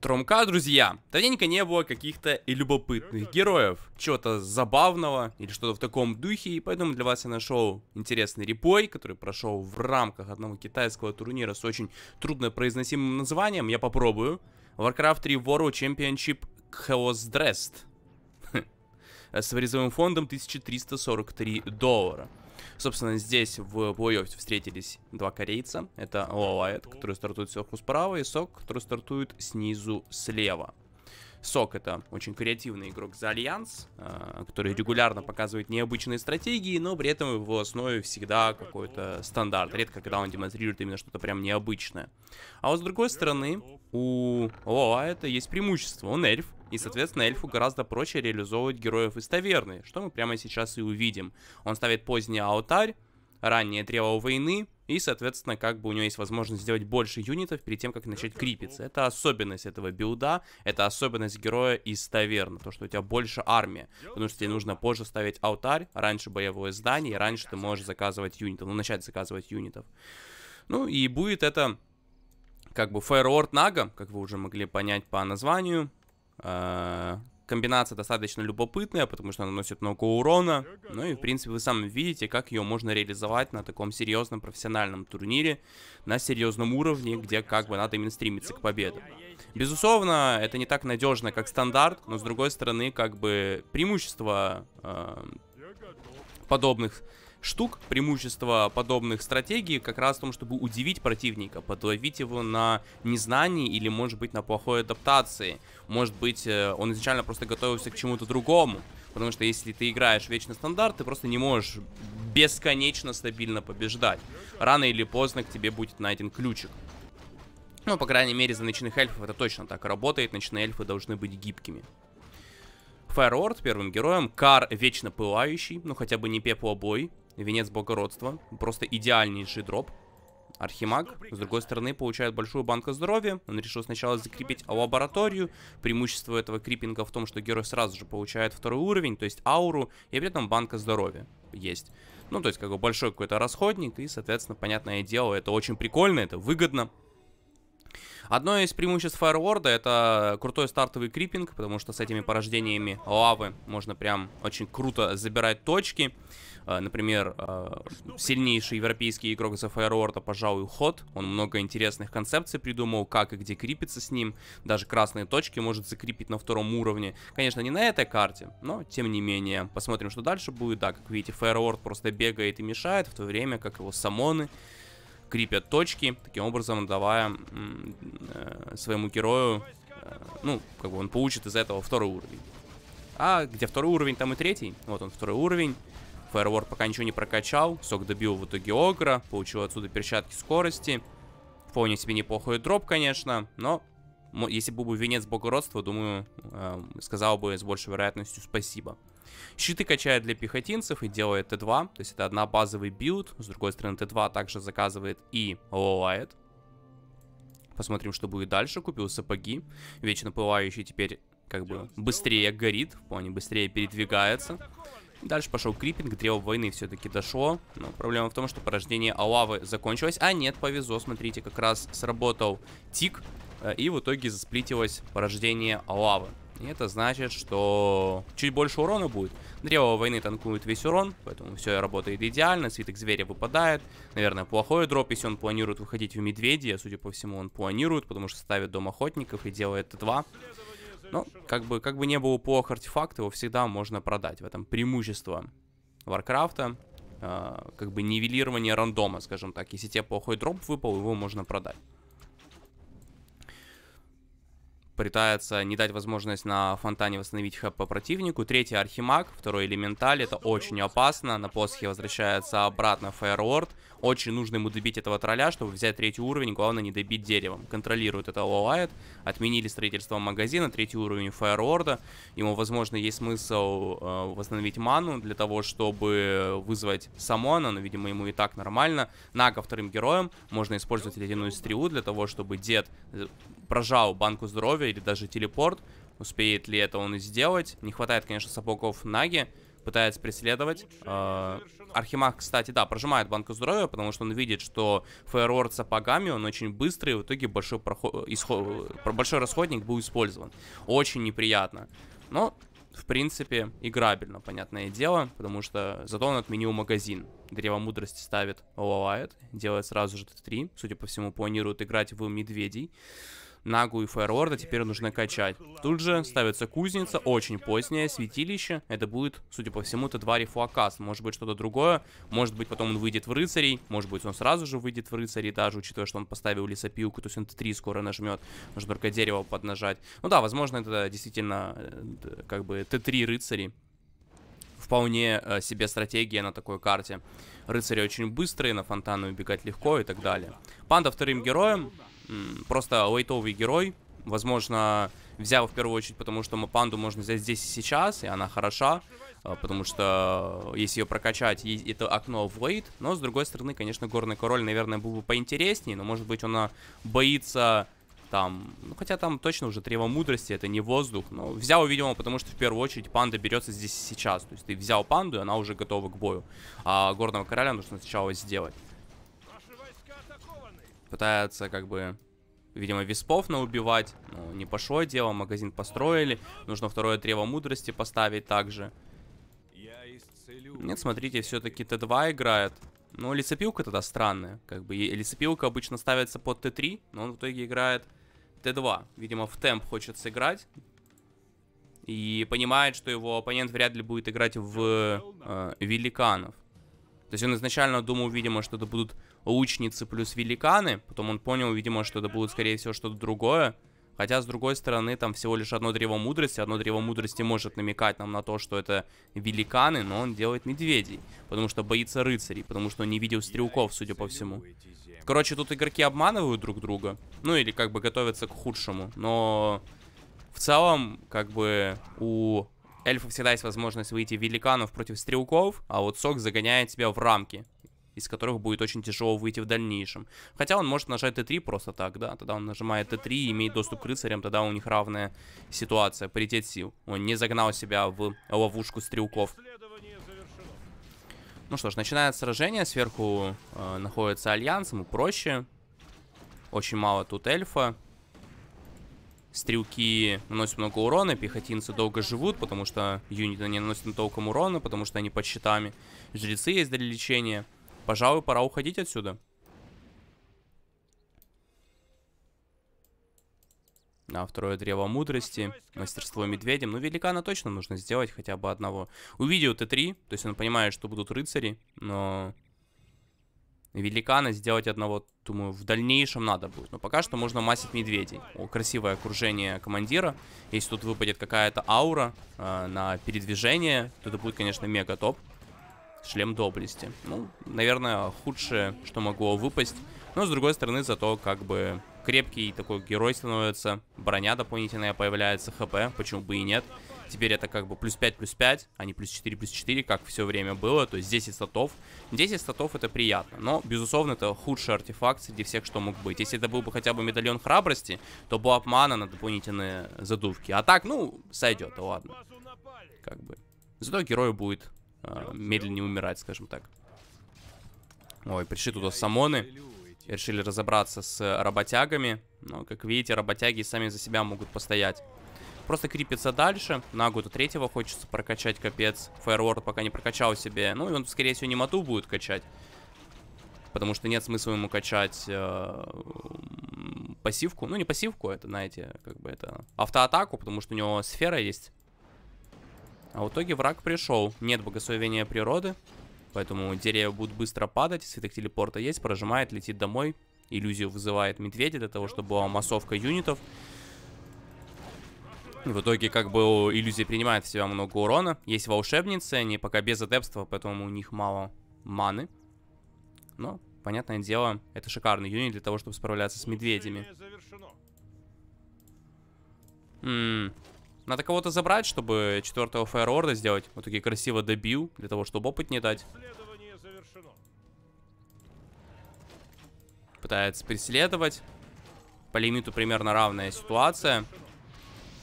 Тромка, друзья, давненько не было каких-то и любопытных героев, чего-то забавного или что-то в таком духе, и поэтому для вас я нашел интересный репой, который прошел в рамках одного китайского турнира с очень трудно произносимым названием, я попробую. Warcraft 3 World Championship Chaos Dressed с призовым фондом 1343 доллара. Собственно, здесь в плей встретились два корейца. Это Лалайт, который стартует сверху справа, и Сок, который стартует снизу слева. Сок это очень креативный игрок за Альянс, э, который регулярно показывает необычные стратегии, но при этом в основе всегда какой-то стандарт. Редко, когда он демонстрирует именно что-то прям необычное. А вот с другой стороны, у Лоа это есть преимущество. Он эльф, и, соответственно, эльфу гораздо проще реализовывать героев из таверны, что мы прямо сейчас и увидим. Он ставит поздний аутарь, раннее древо войны, и, соответственно, как бы у него есть возможность сделать больше юнитов перед тем, как начать крипиться. Это особенность этого билда, это особенность героя из таверны, то, что у тебя больше армии, потому что тебе нужно позже ставить алтарь, раньше боевое здание, и раньше ты можешь заказывать юнитов, ну, начать заказывать юнитов. Ну, и будет это как бы Фэрорд Нага, как вы уже могли понять по названию, Э, комбинация достаточно любопытная, потому что она наносит много урона. Ну и, в принципе, вы сами видите, как ее можно реализовать на таком серьезном профессиональном турнире, на серьезном уровне, где как бы надо именно стремиться к победе. Безусловно, это не так надежно, как стандарт, но, с другой стороны, как бы преимущество э, подобных штук. Преимущество подобных стратегий как раз в том, чтобы удивить противника, подловить его на незнании или, может быть, на плохой адаптации. Может быть, э, он изначально просто готовился к чему-то другому. Потому что если ты играешь вечно стандарт, ты просто не можешь бесконечно стабильно побеждать. Рано или поздно к тебе будет найден ключик. Ну, по крайней мере, за ночных эльфов это точно так работает. Ночные эльфы должны быть гибкими. Фэрорд первым героем, Кар вечно пылающий, ну хотя бы не бой. Венец Богородства. Просто идеальнейший дроп. Архимаг, с другой стороны, получает большую банку здоровья. Он решил сначала закрепить лабораторию. Преимущество этого крипинга в том, что герой сразу же получает второй уровень, то есть ауру, и при этом банка здоровья есть. Ну, то есть, как бы большой какой-то расходник, и, соответственно, понятное дело, это очень прикольно, это выгодно. Одно из преимуществ Firewarda это крутой стартовый крипинг, потому что с этими порождениями лавы можно прям очень круто забирать точки. Э, например, э, сильнейший европейский игрок за Firewarda, пожалуй, ход. Он много интересных концепций придумал, как и где крепится с ним. Даже красные точки может закрепить на втором уровне. Конечно, не на этой карте, но тем не менее. Посмотрим, что дальше будет. Да, как видите, Fireworld просто бегает и мешает, в то время как его самоны крипят точки, таким образом давая э, своему герою, э, ну, как бы он получит из этого второй уровень. А где второй уровень, там и третий. Вот он, второй уровень. Фаервор пока ничего не прокачал, Сок добил в итоге Огра, получил отсюда перчатки скорости. Вполне себе неплохой дроп, конечно, но если был бы венец богородства, думаю, эм, сказал бы с большей вероятностью спасибо. Щиты качает для пехотинцев и делает Т2, то есть это одна базовый билд, с другой стороны Т2 также заказывает и лолает. Посмотрим, что будет дальше. Купил сапоги, вечно пылающий теперь как бы быстрее горит, в плане быстрее передвигается. Дальше пошел крипинг, древо войны все-таки дошло. Но проблема в том, что порождение Алавы закончилось. А нет, повезло, смотрите, как раз сработал тик. Э, и в итоге засплитилось порождение лавы. И это значит, что чуть больше урона будет. Древо войны танкует весь урон, поэтому все работает идеально. Свиток зверя выпадает. Наверное, плохой дроп, если он планирует выходить в медведя. А, судя по всему, он планирует, потому что ставит дом охотников и делает Т2. Но, ну, как бы, как бы не было плохо артефакт, его всегда можно продать. В этом преимущество Варкрафта. Э, как бы нивелирование рандома, скажем так. Если тебе плохой дроп выпал, его можно продать пытается не дать возможность на фонтане восстановить хп противнику. Третий Архимаг, второй Элементаль, это очень опасно. На посохе возвращается обратно Фаерворд. Очень нужно ему добить этого тролля, чтобы взять третий уровень, главное не добить деревом. Контролирует это Лолайт. Отменили строительство магазина, третий уровень Фаерворда. Ему, возможно, есть смысл э, восстановить ману для того, чтобы вызвать Самона, но, видимо, ему и так нормально. Нака вторым героем. Можно использовать ледяную стрелу для того, чтобы дед э, прожал банку здоровья или даже телепорт. Успеет ли это он сделать? Не хватает, конечно, сапогов Наги. Пытается преследовать. Э, Архимаг, кстати, да, прожимает банку здоровья, потому что он видит, что фаерворд сапогами, он очень быстрый, и в итоге большой, проход... исход... Э, большой расходник был использован. Очень неприятно. Но в принципе, играбельно, понятное дело, потому что зато он отменил магазин. Древо мудрости ставит, ловает, делает сразу же Т3, судя по всему, планирует играть в медведей. Нагу и Фаерворда теперь нужно качать. Тут же ставится кузница, очень позднее, святилище. Это будет, судя по всему, Т2 Рифуакас. Может быть, что-то другое. Может быть, потом он выйдет в рыцарей. Может быть, он сразу же выйдет в рыцарей, даже учитывая, что он поставил лесопилку. То есть он Т3 скоро нажмет. Нужно только дерево поднажать. Ну да, возможно, это действительно э, как бы Т3 рыцарей вполне э, себе стратегия на такой карте. Рыцари очень быстрые, на фонтаны убегать легко и так далее. Панда вторым героем. Просто лайтовый герой. Возможно, взял в первую очередь, потому что панду можно взять здесь и сейчас, и она хороша. А, потому что если ее прокачать, это окно в лейт. Но, с другой стороны, конечно, Горный Король, наверное, был бы поинтереснее. Но, может быть, она боится там, ну хотя там точно уже древо мудрости, это не воздух, но взял, видимо, потому что в первую очередь панда берется здесь и сейчас, то есть ты взял панду, и она уже готова к бою, а горного короля нужно сначала сделать. Пытается как бы, видимо, виспов наубивать. Ну, не пошло дело, магазин построили. Нужно второе древо мудрости поставить также. Нет, смотрите, все-таки Т2 играет. Ну, лесопилка тогда странная. Как бы лесопилка обычно ставится под Т3, но он в итоге играет Т2. Видимо, в темп хочет сыграть. И понимает, что его оппонент вряд ли будет играть в э, великанов. То есть он изначально думал, видимо, что это будут лучницы плюс великаны, потом он понял, видимо, что это будет, скорее всего, что-то другое. Хотя, с другой стороны, там всего лишь одно древо мудрости. Одно древо мудрости может намекать нам на то, что это великаны, но он делает медведей. Потому что боится рыцарей, потому что он не видел стрелков, судя по всему. Короче, тут игроки обманывают друг друга. Ну, или как бы готовятся к худшему. Но в целом, как бы, у эльфу всегда есть возможность выйти великанов против стрелков, а вот сок загоняет тебя в рамки из которых будет очень тяжело выйти в дальнейшем. Хотя он может нажать Т3 просто так, да. Тогда он нажимает Т3 и имеет доступ к рыцарям, тогда у них равная ситуация, паритет сил. Он не загнал себя в ловушку стрелков. Ну что ж, начинает сражение, сверху э, находится Альянс, ему проще. Очень мало тут эльфа стрелки наносят много урона, пехотинцы долго живут, потому что юниты не наносят на толком урона, потому что они под щитами. Жрецы есть для лечения. Пожалуй, пора уходить отсюда. На второе древо мудрости, мастерство медведем. Ну, великана точно нужно сделать хотя бы одного. Увидел Т3, то есть он понимает, что будут рыцари, но великана сделать одного, думаю, в дальнейшем надо будет. Но пока что можно масить медведей. О, красивое окружение командира. Если тут выпадет какая-то аура э, на передвижение, то это будет, конечно, мега топ. Шлем доблести. Ну, наверное, худшее, что могло выпасть. Но, с другой стороны, зато как бы крепкий такой герой становится. Броня дополнительная появляется, хп, почему бы и нет. Теперь это как бы плюс 5, плюс 5, а не плюс 4, плюс 4, как все время было. То есть 10 статов. 10 статов это приятно. Но, безусловно, это худший артефакт среди всех, что мог быть. Если это был бы хотя бы медальон храбрости, то бы обмана на дополнительные задувки. А так, ну, сойдет, ладно. Как бы. Зато герою будет э, медленнее умирать, скажем так. Ой, пришли туда самоны. Решили разобраться с э, работягами. Но, как видите, работяги сами за себя могут постоять. Просто крепится дальше. Нагу до третьего хочется прокачать, капец. Фаерворд пока не прокачал себе. Ну, и он, скорее всего, не мату будет качать. Потому что нет смысла ему качать э, пассивку. Ну, не пассивку, а это, знаете, как бы это... Автоатаку, потому что у него сфера есть. А в итоге враг пришел. Нет богословения природы. Поэтому деревья будут быстро падать. Свиток телепорта есть, прожимает, летит домой. Иллюзию вызывает медведя для того, чтобы была массовка юнитов. В итоге, как бы, иллюзия принимает в себя много урона. Есть волшебницы, они пока без адепства, поэтому у них мало маны. Но, понятное дело, это шикарный юнит для того, чтобы справляться с медведями. М м-м. -м. Надо кого-то забрать, чтобы четвертого фаерорда сделать. Вот такие красиво добил, для того, чтобы опыт не дать. Пытается преследовать. По лимиту примерно равная ситуация.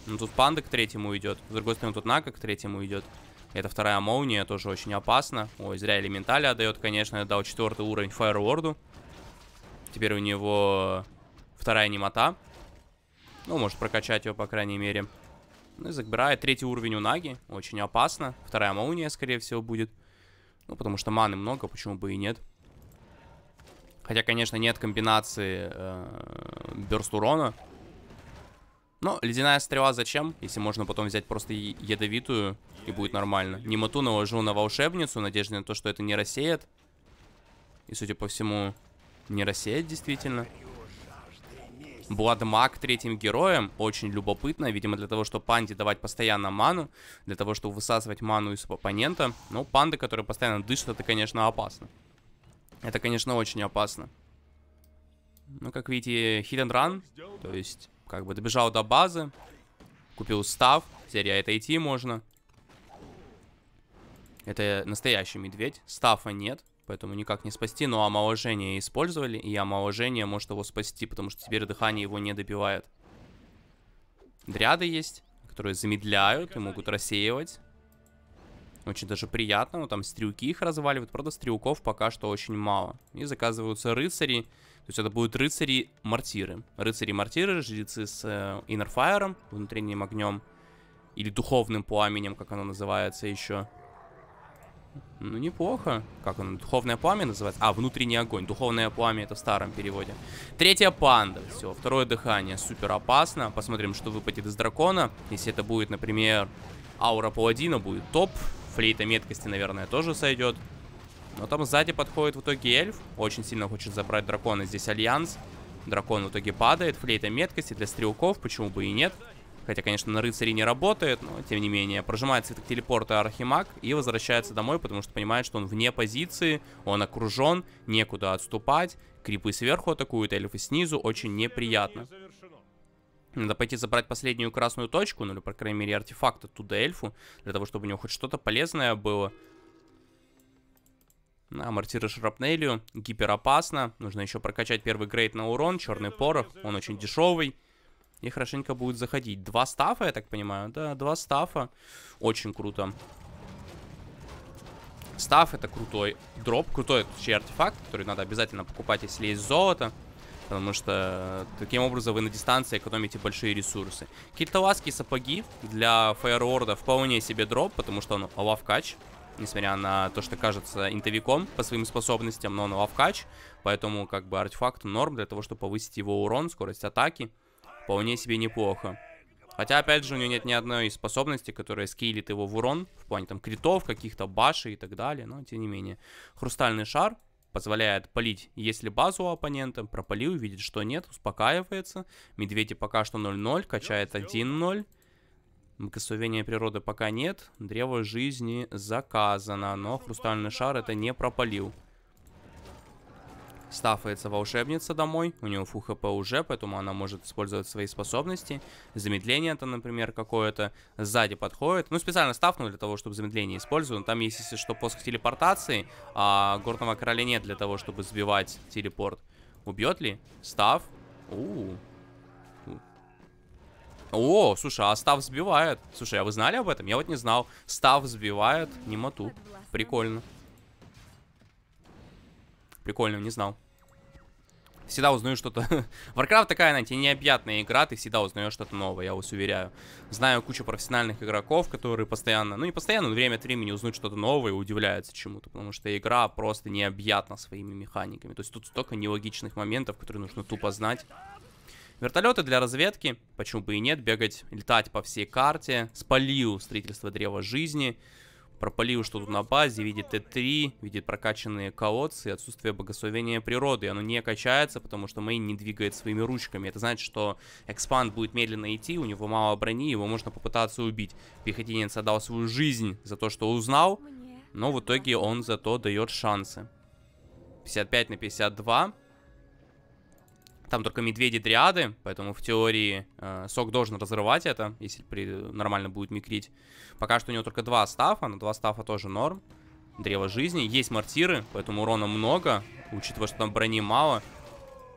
Ну, тут панда к третьему идет. С другой стороны, тут Нака к третьему идет. Это вторая молния, тоже очень опасно. Ой, зря элементали отдает, конечно. дал четвертый уровень Фаерворду. Теперь у него вторая немота. Ну, может прокачать его, по крайней мере. Ну и забирает третий уровень у Наги. Очень опасно. Вторая молния, скорее всего, будет. Ну, потому что маны много, почему бы и нет. Хотя, конечно, нет комбинации э -э, берст урона. Но ну, ледяная стрела зачем, если можно потом взять просто ядовитую, и будет нормально. Немоту наложил на волшебницу, надежде на то, что это не рассеет. И, судя по всему, не рассеет действительно. Бладмаг третьим героем. Очень любопытно. Видимо, для того, чтобы панде давать постоянно ману. Для того, чтобы высасывать ману из оппонента. Ну панды, которые постоянно дышат, это, конечно, опасно. Это, конечно, очень опасно. Ну, как видите, hit and run. То есть, как бы добежал до базы. Купил став. Теперь я это идти можно. Это настоящий медведь. Стафа нет. Поэтому никак не спасти, но омоложение использовали, и омоложение может его спасти, потому что теперь дыхание его не добивает. Дряды есть, которые замедляют и могут рассеивать. Очень даже приятно, но там стрелки их разваливают, правда стрелков пока что очень мало. И заказываются рыцари, то есть это будут рыцари-мортиры. Рыцари-мортиры, жрецы с э, инерфайером, внутренним огнем. Или духовным пламенем, как оно называется еще. Ну, неплохо. Как оно? Духовное пламя называется? А, внутренний огонь. Духовное пламя, это в старом переводе. Третья панда. Все, второе дыхание. Супер опасно. Посмотрим, что выпадет из дракона. Если это будет, например, аура паладина, будет топ. Флейта меткости, наверное, тоже сойдет. Но там сзади подходит в итоге эльф. Очень сильно хочет забрать дракона. Здесь альянс. Дракон в итоге падает. Флейта меткости для стрелков. Почему бы и нет. Хотя, конечно, на рыцаре не работает, но тем не менее. Прожимает цветок телепорта Архимаг и возвращается домой, потому что понимает, что он вне позиции, он окружен, некуда отступать. Крипы сверху атакуют, эльфы снизу, очень неприятно. Надо пойти забрать последнюю красную точку, ну или, по крайней мере, артефакт оттуда эльфу, для того, чтобы у него хоть что-то полезное было. На мортиры шрапнелью, гиперопасно, нужно еще прокачать первый грейд на урон, черный порох, он очень дешевый. И хорошенько будет заходить. Два стафа, я так понимаю? Да, два стафа. Очень круто. Стаф это крутой дроп, крутой вообще артефакт, который надо обязательно покупать, если есть золото. Потому что э, таким образом вы на дистанции экономите большие ресурсы. Кельтоваские сапоги для фаерорда вполне себе дроп, потому что он лавкач несмотря на то, что кажется интовиком по своим способностям, но он лавкач, поэтому как бы артефакт норм для того, чтобы повысить его урон, скорость атаки, вполне себе неплохо. Хотя, опять же, у него нет ни одной способности, которая скейлит его в урон, в плане там критов, каких-то башей и так далее, но тем не менее. Хрустальный шар, позволяет полить, если базу у оппонента, пропалил, видит, что нет, успокаивается. Медведи пока что 0-0, качает 1-0. Благословения природы пока нет. Древо жизни заказано, но хрустальный шар это не пропалил. Стафается волшебница домой, у нее фу хп уже, поэтому она может использовать свои способности. Замедление это, например, какое-то, сзади подходит. Ну, специально стафну для того, чтобы замедление использовать. там есть, если что, посох телепортации, а горного короля нет для того, чтобы сбивать телепорт. Убьет ли? Став. У, о, слушай, а Став сбивает. Слушай, а вы знали об этом? Я вот не знал. Став сбивает немоту. Прикольно. Прикольно, не знал. Всегда узнаю что-то. Warcraft такая, знаете, необъятная игра, ты всегда узнаешь что-то новое, я вас уверяю. Знаю кучу профессиональных игроков, которые постоянно, ну не постоянно, но время от времени узнают что-то новое и удивляются чему-то, потому что игра просто необъятна своими механиками. То есть тут столько нелогичных моментов, которые нужно тупо знать. Вертолеты для разведки, почему бы и нет, бегать, летать по всей карте. спалил строительство древа жизни. пропалил что тут на базе, видит Т3, видит прокачанные колодцы и отсутствие богословения природы. И оно не качается, потому что Мэйн не двигает своими ручками. Это значит, что экспанд будет медленно идти, у него мало брони, его можно попытаться убить. Пехотинец отдал свою жизнь за то, что узнал, но в итоге он зато дает шансы. 55 на 52. Там только медведи дриады, поэтому в теории э, сок должен разрывать это, если при... нормально будет микрить. Пока что у него только два стафа, но два стафа тоже норм. Древо жизни. Есть мортиры, поэтому урона много, учитывая, что там брони мало.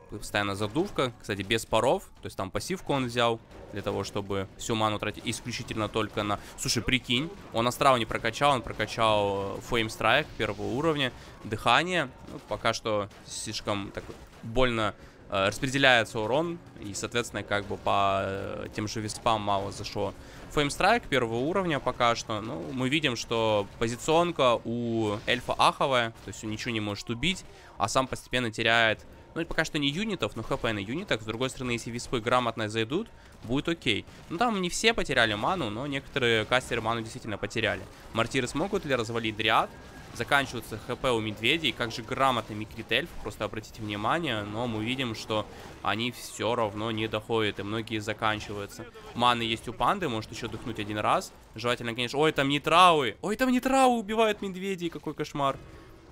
Постоянно задувка, кстати, без паров. То есть там пассивку он взял для того, чтобы всю ману тратить исключительно только на... Слушай, прикинь, он астрау не прокачал, он прокачал фейм э, страйк первого уровня, дыхание. Ну, пока что слишком так больно Э, распределяется урон, и, соответственно, как бы по э, тем же виспам мало зашло. Феймстрайк первого уровня пока что, ну, мы видим, что позиционка у эльфа аховая, то есть он ничего не может убить, а сам постепенно теряет, ну, пока что не юнитов, но хп на юнитах. С другой стороны, если виспы грамотно зайдут, будет окей. Ну, там не все потеряли ману, но некоторые кастеры ману действительно потеряли. Мартиры смогут ли развалить дриад? заканчиваться хп у медведей, как же грамотно микрит эльф, просто обратите внимание, но мы видим, что они все равно не доходят, и многие заканчиваются. Маны есть у панды, может еще дыхнуть один раз, желательно, конечно... Ой, там нейтрауы! Ой, там нейтрауы убивают медведей, какой кошмар!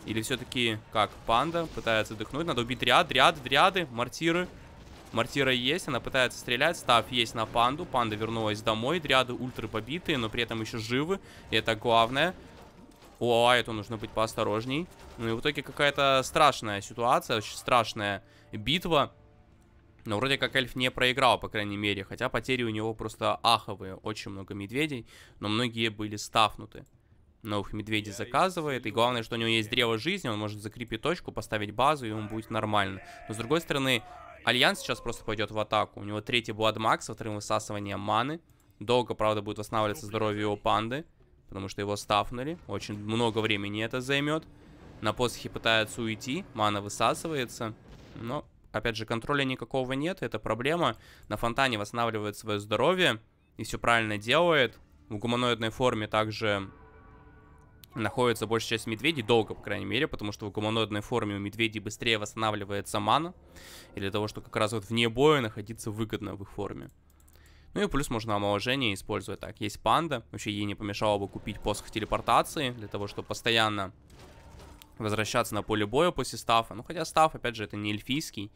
Или все-таки, как, панда пытается дыхнуть, надо убить ряд, ряд, ряды, мортиры. Мортира есть, она пытается стрелять, став есть на панду, панда вернулась домой, дриады ультры побитые, но при этом еще живы, и это главное. О, это нужно быть поосторожней. Ну и в итоге какая-то страшная ситуация, очень страшная битва. Но вроде как эльф не проиграл, по крайней мере. Хотя потери у него просто аховые. Очень много медведей, но многие были стафнуты. Новых медведей заказывает. И главное, что у него есть древо жизни. Он может закрепить точку, поставить базу, и он будет нормально. Но с другой стороны, Альянс сейчас просто пойдет в атаку. У него третий Бладмакс, во вторым высасывание маны. Долго, правда, будет восстанавливаться здоровье его панды потому что его стафнули. Очень много времени это займет. На посохе пытаются уйти, мана высасывается, но, опять же, контроля никакого нет, это проблема. На фонтане восстанавливает свое здоровье и все правильно делает. В гуманоидной форме также находится большая часть медведей, долго, по крайней мере, потому что в гуманоидной форме у медведей быстрее восстанавливается мана, и для того, чтобы как раз вот вне боя находиться выгодно в их форме. Ну и плюс можно омоложение, использовать, так. Есть панда, вообще ей не помешало бы купить посох телепортации, для того, чтобы постоянно возвращаться на поле боя после стафа. Ну, хотя став, опять же, это не эльфийский.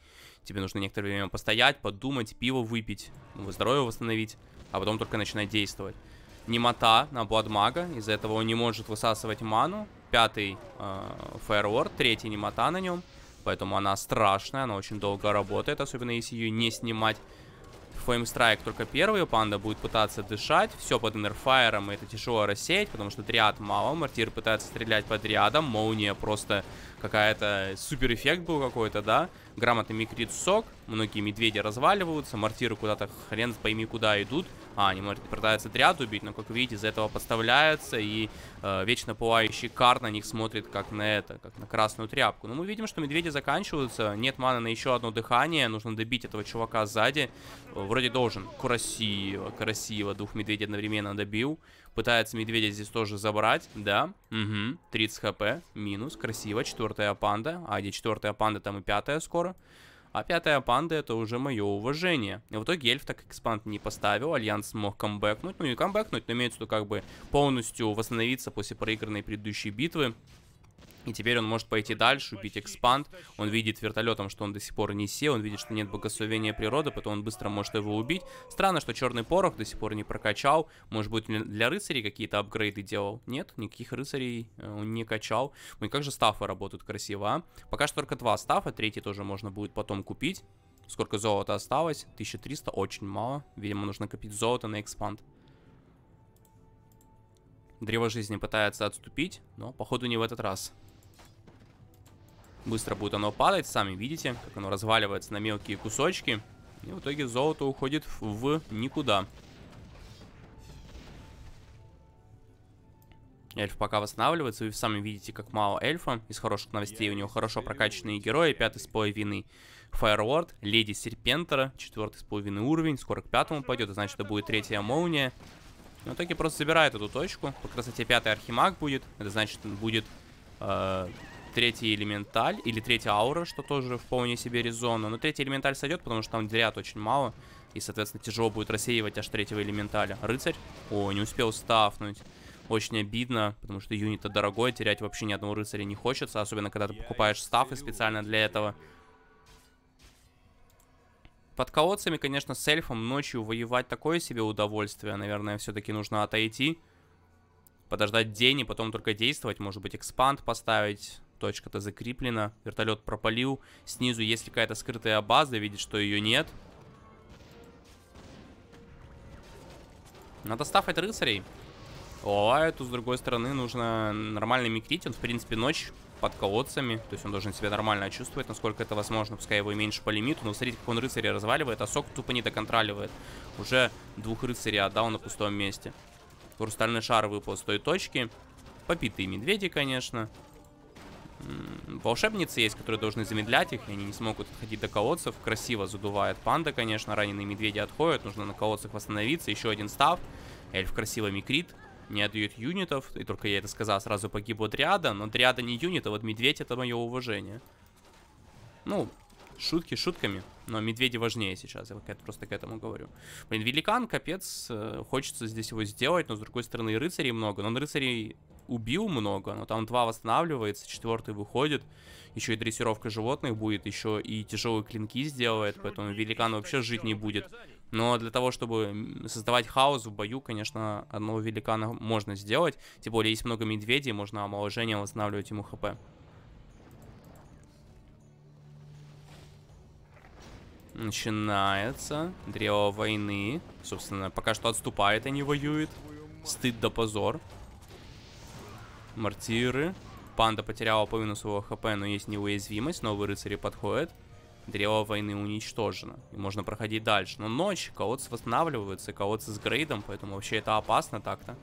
Тебе нужно некоторое время постоять, подумать, пиво выпить, ну, здоровье восстановить, а потом только начинать действовать. Немота на Бладмага, из-за этого он не может высасывать ману. Пятый э, Фаерворд, третий немота на нем, поэтому она страшная, она очень долго работает, особенно если ее не снимать. Flame Strike только первый, панда будет пытаться дышать, все под Инерфайером, и это тяжело рассеять, потому что дриад мало, Мартир пытается стрелять под дриадом, Молния просто какая-то супер эффект был какой-то, да, грамотно микрит сок, многие медведи разваливаются, мортиры куда-то хрен пойми куда идут, а, они пытаются отряд убить, но, как видите, из этого подставляются, и э, вечно пылающий кар на них смотрит, как на это, как на красную тряпку. Но ну, мы видим, что медведи заканчиваются, нет мана на еще одно дыхание, нужно добить этого чувака сзади. Э, вроде должен. Красиво, красиво, двух медведей одновременно добил. Пытается медведя здесь тоже забрать, да. Угу, 30 хп, минус, красиво, четвертая панда. А где четвертая панда, там и пятая скоро. А пятая панда это уже мое уважение. И в итоге эльф так экспанд не поставил, альянс смог камбэкнуть. Ну и камбэкнуть, но имеется в виду как бы полностью восстановиться после проигранной предыдущей битвы. И теперь он может пойти дальше, убить экспанд. Он видит вертолетом, что он до сих пор не се, он видит, что нет богословения природы, потом он быстро может его убить. Странно, что черный порох до сих пор не прокачал. Может быть, для рыцарей какие-то апгрейды делал? Нет, никаких рыцарей э, он не качал. Ну и как же стафы работают красиво, а? Пока что только два стафа, третий тоже можно будет потом купить. Сколько золота осталось? 1300, очень мало. Видимо, нужно копить золото на экспанд. Древо жизни пытается отступить, но походу не в этот раз. Быстро будет оно падать, сами видите, как оно разваливается на мелкие кусочки. И в итоге золото уходит в никуда. Эльф пока восстанавливается, вы сами видите, как мало эльфа. Из хороших новостей у него хорошо прокачанные герои. Пятый с половиной Фаерворд, Леди Серпентера, четвертый с половиной уровень. Скоро к пятому пойдет, а значит, это будет третья молния. И в итоге просто забирает эту точку. По красоте пятый Архимаг будет. Это значит, будет э, третий элементаль или третья аура, что тоже вполне себе резонно. Но третий элементаль сойдет, потому что там дрят очень мало. И, соответственно, тяжело будет рассеивать аж третьего элементаля. Рыцарь? О, не успел стафнуть. Очень обидно, потому что юнит-то дорогой, терять вообще ни одного рыцаря не хочется, особенно когда ты покупаешь стафы специально для этого. Под колодцами, конечно, с эльфом ночью воевать такое себе удовольствие. Наверное, все-таки нужно отойти подождать день и потом только действовать. Может быть, экспанд поставить. Точка-то закреплена. Вертолет пропалил. Снизу есть какая-то скрытая база. Видит, что ее нет. Надо стафать рыцарей. О, а эту, с другой стороны, нужно нормально микрить. Он, в принципе, ночь под колодцами. То есть он должен себя нормально чувствовать, насколько это возможно. Пускай его и меньше по лимиту. Но смотрите, как он рыцаря разваливает, а сок тупо не доконтроливает. Уже двух рыцарей отдал на пустом месте. Хрустальный шар выпал с той точки. Попитые медведи, конечно волшебницы есть, которые должны замедлять их, и они не смогут отходить до колодцев. Красиво задувает панда, конечно, раненые медведи отходят, нужно на колодцах восстановиться. Еще один став, эльф красиво микрит, не отдает юнитов, и только я это сказал, сразу погибла дриада, но дриада не юнит, а вот медведь это мое уважение. Ну, Шутки шутками, но медведи важнее сейчас, я просто к этому говорю. Блин, великан, капец, э, хочется здесь его сделать, но с другой стороны и рыцарей много. Но он рыцарей убил много, но там два восстанавливается, четвертый выходит. Еще и дрессировка животных будет, еще и тяжелые клинки сделает, поэтому великан вообще жить не будет. Но для того, чтобы создавать хаос в бою, конечно, одного великана можно сделать. Тем более есть много медведей, можно омоложением восстанавливать ему хп. Начинается древо войны. Собственно, пока что отступает, а не воюет. Стыд да позор. Мортиры. Панда потеряла половину своего хп, но есть неуязвимость. Новые рыцари подходят. Древо войны уничтожено. И можно проходить дальше. Но ночь, колодцы восстанавливаются, колодцы с грейдом, поэтому вообще это опасно так-то.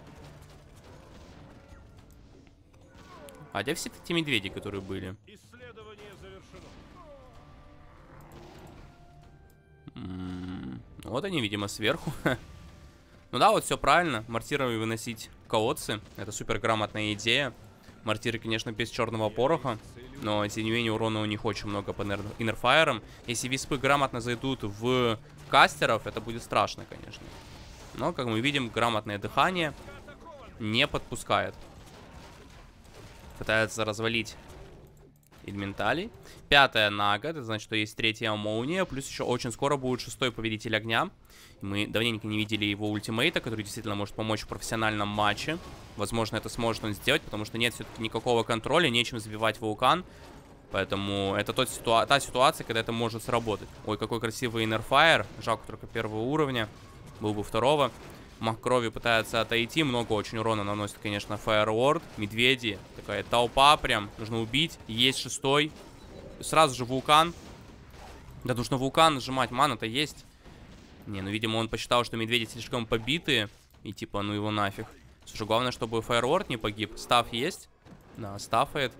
А где все эти медведи, которые были? Вот они, видимо, сверху. ну да, вот все правильно. Мортирами выносить колодцы. Это супер грамотная идея. Мортиры, конечно, без черного пороха. Но, тем не менее, урона у них очень много по инерфайерам. Если виспы грамотно зайдут в кастеров, это будет страшно, конечно. Но, как мы видим, грамотное дыхание не подпускает. Пытается развалить элементалей. Пятая Нага, это значит, что есть третья Молния, плюс еще очень скоро будет шестой победитель Огня. Мы давненько не видели его ультимейта, который действительно может помочь в профессиональном матче. Возможно, это сможет он сделать, потому что нет все-таки никакого контроля, нечем забивать вулкан. Поэтому это тот ситуа та ситуация, когда это может сработать. Ой, какой красивый Innerfire. Жалко только первого уровня. Был бы второго. Мах крови пытается отойти. Много очень урона наносит, конечно, Фаерворд. Медведи. Такая толпа прям. Нужно убить. Есть шестой. Сразу же вулкан. Да нужно вулкан нажимать, Мана-то есть. Не, ну, видимо, он посчитал, что медведи слишком побиты. И типа, ну его нафиг. Слушай, главное, чтобы Фаерворд не погиб. Став есть? Да, стафает.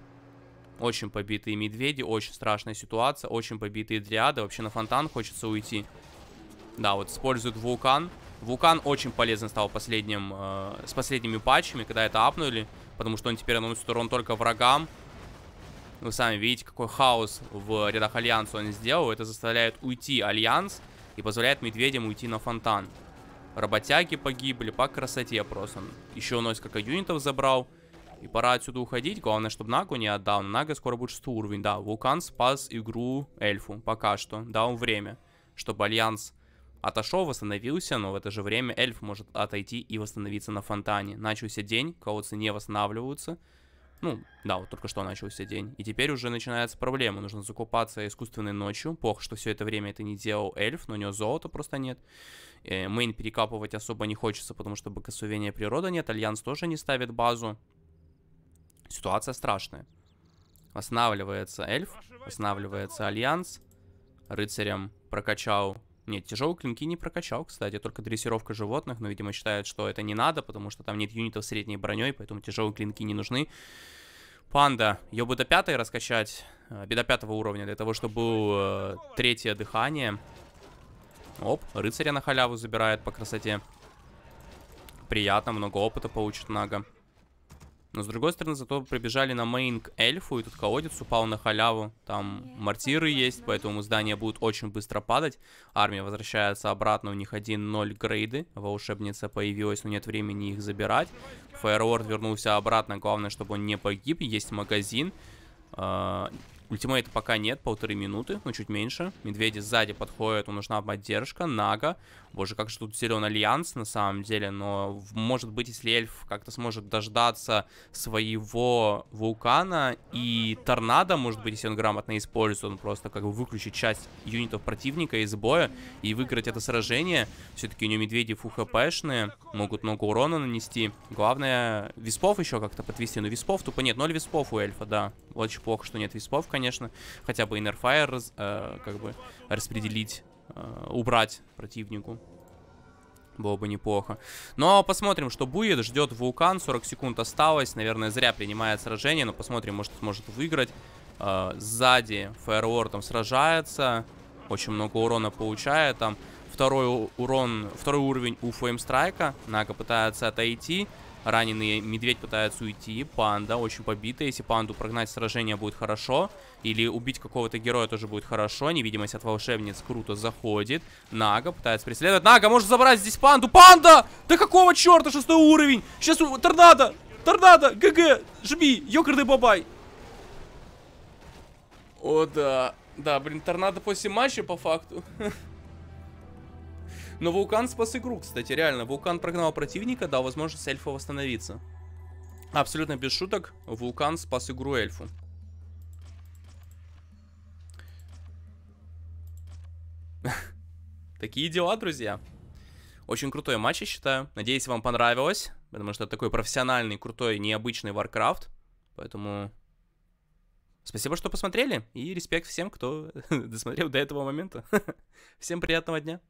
Очень побитые медведи, очень страшная ситуация, очень побитые дриады. Вообще на фонтан хочется уйти. Да, вот используют вулкан. Вулкан очень полезен стал последним, э, с последними патчами, когда это апнули, потому что он теперь анонсит урон только врагам. Вы сами видите, какой хаос в рядах Альянса он сделал. Это заставляет уйти Альянс и позволяет медведям уйти на фонтан. Работяги погибли по красоте просто. Еще несколько юнитов забрал. И пора отсюда уходить. Главное, чтобы Нагу не отдал. Нага скоро будет 6 уровень. Да, Вулкан спас игру эльфу пока что. Дал время, чтобы Альянс Отошел, восстановился, но в это же время эльф может отойти и восстановиться на фонтане. Начался день, колодцы не восстанавливаются. Ну, да, вот только что начался день. И теперь уже начинается проблема. Нужно закупаться искусственной ночью. Плохо, что все это время это не делал эльф, но у него золота просто нет. Э, мейн перекапывать особо не хочется, потому что богословения природы нет. Альянс тоже не ставит базу. Ситуация страшная. Восстанавливается эльф, восстанавливается альянс. Рыцарем прокачал нет, тяжелые клинки не прокачал, кстати, только дрессировка животных, но, видимо, считают, что это не надо, потому что там нет юнитов средней броней, поэтому тяжелые клинки не нужны. Панда, ее бы до пятой раскачать, э, до пятого уровня, для того, чтобы было э, третье дыхание. Оп, рыцаря на халяву забирает по красоте. Приятно, много опыта получит Нага. Но с другой стороны, зато прибежали на мейн к эльфу, и тут колодец упал на халяву. Там мортиры есть, поэтому здания будут очень быстро падать. Армия возвращается обратно, у них 1-0 грейды. Волшебница появилась, но нет времени их забирать. Фаерворд вернулся обратно, главное, чтобы он не погиб. Есть магазин. А, ультимейта пока нет, полторы минуты, но ну, чуть меньше. Медведи сзади подходят, ему нужна поддержка. Нага. Боже, как же тут зеленый альянс на самом деле, но может быть, если эльф как-то сможет дождаться своего вулкана и торнадо, может быть, если он грамотно использует, он просто как бы выключит часть юнитов противника из боя и выиграть это сражение. Все-таки у него медведи фу хпшные, могут много урона нанести. Главное, виспов еще как-то подвести, но виспов тупо нет, ноль виспов у эльфа, да. Очень плохо, что нет виспов, конечно. Хотя бы Inner Fire, э, как бы распределить Э, убрать противнику. Было бы неплохо. Но ну, а посмотрим, что будет. Ждет вулкан. 40 секунд осталось. Наверное, зря принимает сражение. Но посмотрим, может, сможет выиграть. Э, сзади фаервортом сражается. Очень много урона получает. Там второй урон, второй уровень у флеймстрайка. Нага пытается отойти раненый медведь пытается уйти, панда очень побита. Если панду прогнать сражение будет хорошо, или убить какого-то героя тоже будет хорошо. Невидимость от волшебниц круто заходит. Нага пытается преследовать. Нага может забрать здесь панду. Панда! Да какого черта? Шестой уровень! Сейчас торнадо! Торнадо! ГГ! Жми! Ёкарный бабай! О, да. Да, блин, торнадо после матча по факту. Но Вулкан спас игру, кстати, реально. Вулкан прогнал противника, дал возможность эльфу восстановиться. Абсолютно без шуток, Вулкан спас игру эльфу. Такие дела, друзья. Очень крутой матч, я считаю. Надеюсь, вам понравилось. Потому что это такой профессиональный, крутой, необычный Warcraft. Поэтому... Спасибо, что посмотрели. И респект всем, кто досмотрел до этого момента. всем приятного дня.